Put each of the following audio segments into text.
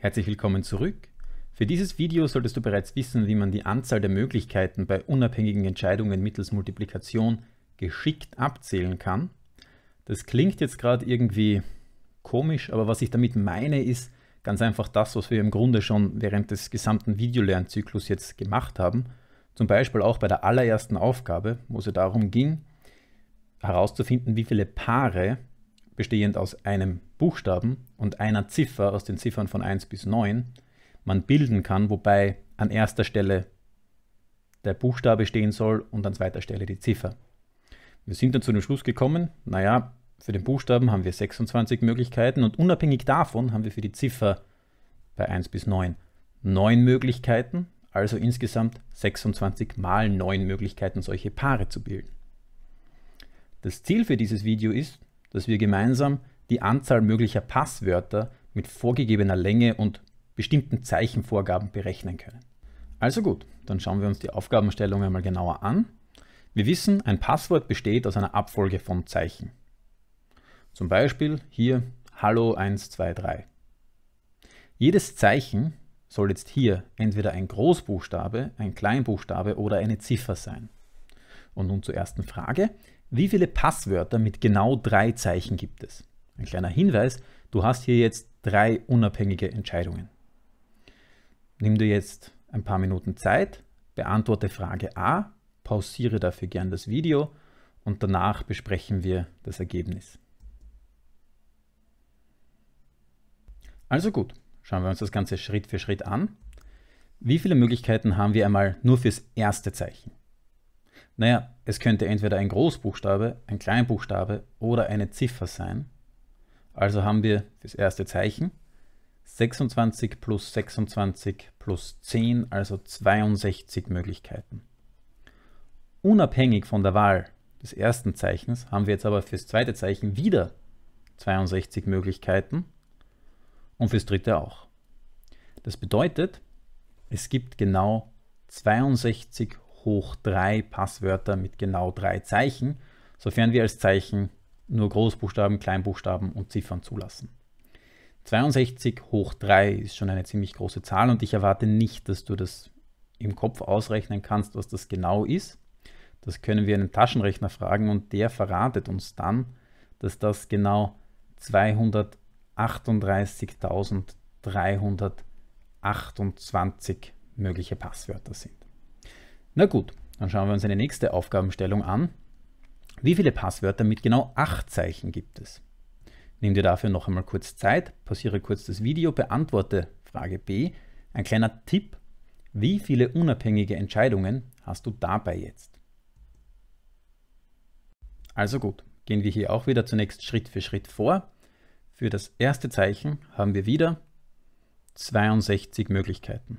Herzlich willkommen zurück. Für dieses Video solltest du bereits wissen, wie man die Anzahl der Möglichkeiten bei unabhängigen Entscheidungen mittels Multiplikation geschickt abzählen kann. Das klingt jetzt gerade irgendwie komisch, aber was ich damit meine ist ganz einfach das, was wir im Grunde schon während des gesamten Videolernzyklus jetzt gemacht haben. Zum Beispiel auch bei der allerersten Aufgabe, wo es darum ging, herauszufinden, wie viele Paare bestehend aus einem Buchstaben und einer Ziffer aus den Ziffern von 1 bis 9 man bilden kann, wobei an erster Stelle der Buchstabe stehen soll und an zweiter Stelle die Ziffer. Wir sind dann zu dem Schluss gekommen, naja, für den Buchstaben haben wir 26 Möglichkeiten und unabhängig davon haben wir für die Ziffer bei 1 bis 9 9 Möglichkeiten, also insgesamt 26 mal 9 Möglichkeiten, solche Paare zu bilden. Das Ziel für dieses Video ist, dass wir gemeinsam die Anzahl möglicher Passwörter mit vorgegebener Länge und bestimmten Zeichenvorgaben berechnen können. Also gut, dann schauen wir uns die Aufgabenstellung einmal genauer an. Wir wissen, ein Passwort besteht aus einer Abfolge von Zeichen. Zum Beispiel hier Hallo 123. Jedes Zeichen soll jetzt hier entweder ein Großbuchstabe, ein Kleinbuchstabe oder eine Ziffer sein. Und nun zur ersten Frage. Wie viele Passwörter mit genau drei Zeichen gibt es? Ein kleiner Hinweis, du hast hier jetzt drei unabhängige Entscheidungen. Nimm dir jetzt ein paar Minuten Zeit, beantworte Frage A, pausiere dafür gern das Video und danach besprechen wir das Ergebnis. Also gut, schauen wir uns das Ganze Schritt für Schritt an. Wie viele Möglichkeiten haben wir einmal nur fürs erste Zeichen? Naja, es könnte entweder ein Großbuchstabe, ein Kleinbuchstabe oder eine Ziffer sein. Also haben wir das erste Zeichen. 26 plus 26 plus 10, also 62 Möglichkeiten. Unabhängig von der Wahl des ersten Zeichens haben wir jetzt aber fürs zweite Zeichen wieder 62 Möglichkeiten und fürs dritte auch. Das bedeutet, es gibt genau 62 hoch 3 Passwörter mit genau drei Zeichen, sofern wir als Zeichen nur Großbuchstaben, Kleinbuchstaben und Ziffern zulassen. 62 hoch 3 ist schon eine ziemlich große Zahl und ich erwarte nicht, dass du das im Kopf ausrechnen kannst, was das genau ist. Das können wir einen Taschenrechner fragen und der verratet uns dann, dass das genau 238.328 mögliche Passwörter sind. Na gut, dann schauen wir uns eine nächste Aufgabenstellung an. Wie viele Passwörter mit genau 8 Zeichen gibt es? Nimm dir dafür noch einmal kurz Zeit, pausiere kurz das Video, beantworte Frage B. Ein kleiner Tipp, wie viele unabhängige Entscheidungen hast du dabei jetzt? Also gut, gehen wir hier auch wieder zunächst Schritt für Schritt vor. Für das erste Zeichen haben wir wieder 62 Möglichkeiten.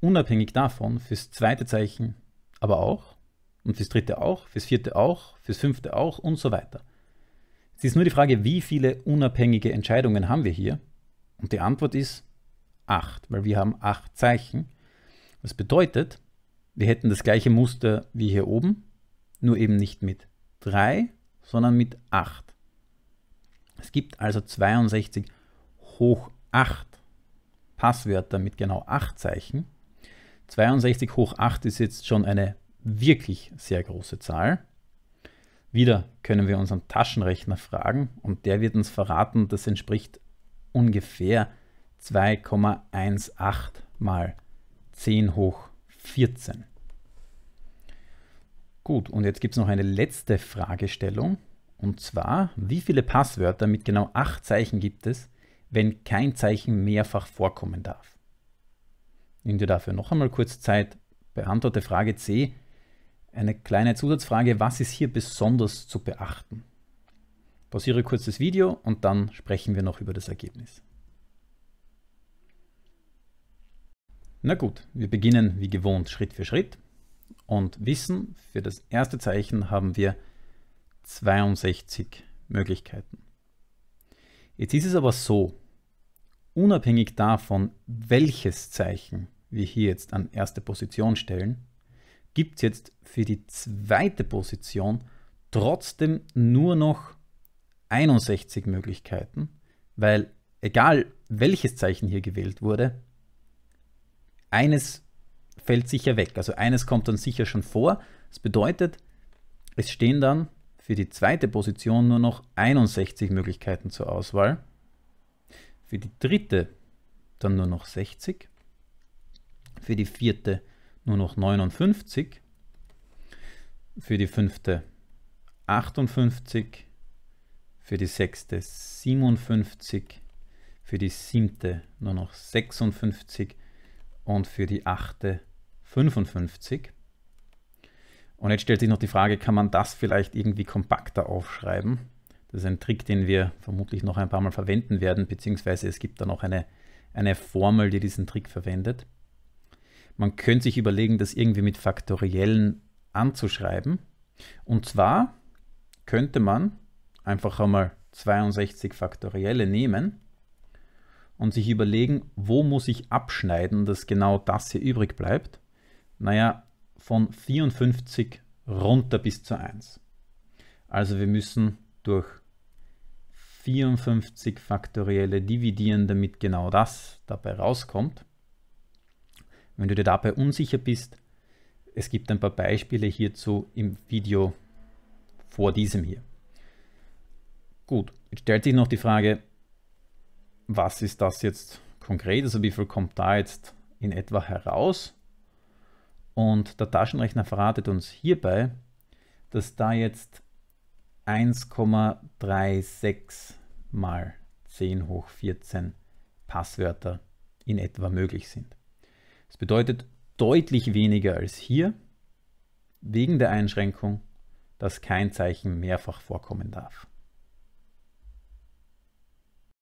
Unabhängig davon fürs zweite Zeichen aber auch und fürs dritte auch, fürs vierte auch, fürs fünfte auch und so weiter. Es ist nur die Frage, wie viele unabhängige Entscheidungen haben wir hier? Und die Antwort ist 8, weil wir haben 8 Zeichen. Was bedeutet, wir hätten das gleiche Muster wie hier oben, nur eben nicht mit 3, sondern mit 8. Es gibt also 62 hoch 8 Passwörter mit genau 8 Zeichen. 62 hoch 8 ist jetzt schon eine wirklich sehr große Zahl. Wieder können wir unseren Taschenrechner fragen und der wird uns verraten, das entspricht ungefähr 2,18 mal 10 hoch 14. Gut, und jetzt gibt es noch eine letzte Fragestellung. Und zwar, wie viele Passwörter mit genau 8 Zeichen gibt es, wenn kein Zeichen mehrfach vorkommen darf? Nimm dir dafür noch einmal kurz Zeit. Beantworte Frage C eine kleine Zusatzfrage, was ist hier besonders zu beachten? Pausiere kurz das Video und dann sprechen wir noch über das Ergebnis. Na gut, wir beginnen wie gewohnt Schritt für Schritt und wissen, für das erste Zeichen haben wir 62 Möglichkeiten. Jetzt ist es aber so, unabhängig davon, welches Zeichen wir hier jetzt an erste Position stellen, gibt es jetzt für die zweite Position trotzdem nur noch 61 Möglichkeiten, weil egal welches Zeichen hier gewählt wurde, eines fällt sicher weg. Also eines kommt dann sicher schon vor. Das bedeutet, es stehen dann für die zweite Position nur noch 61 Möglichkeiten zur Auswahl. Für die dritte dann nur noch 60. Für die vierte nur noch 59. Für die fünfte 58. Für die sechste 57. Für die siebte nur noch 56. Und für die achte 55. Und jetzt stellt sich noch die Frage, kann man das vielleicht irgendwie kompakter aufschreiben? Das ist ein Trick, den wir vermutlich noch ein paar Mal verwenden werden, beziehungsweise es gibt da noch eine, eine Formel, die diesen Trick verwendet. Man könnte sich überlegen, das irgendwie mit Faktoriellen anzuschreiben. Und zwar könnte man einfach einmal 62 Faktorielle nehmen und sich überlegen, wo muss ich abschneiden, dass genau das hier übrig bleibt. Naja, von 54 runter bis zu 1. Also wir müssen durch 54 Faktorielle dividieren, damit genau das dabei rauskommt. Wenn du dir dabei unsicher bist, es gibt ein paar Beispiele hierzu im Video vor diesem hier. Gut, jetzt stellt sich noch die Frage, was ist das jetzt konkret? Also wie viel kommt da jetzt in etwa heraus? Und der Taschenrechner verratet uns hierbei, dass da jetzt 1,36 mal 10 hoch 14 Passwörter in etwa möglich sind. Es bedeutet deutlich weniger als hier, wegen der Einschränkung, dass kein Zeichen mehrfach vorkommen darf.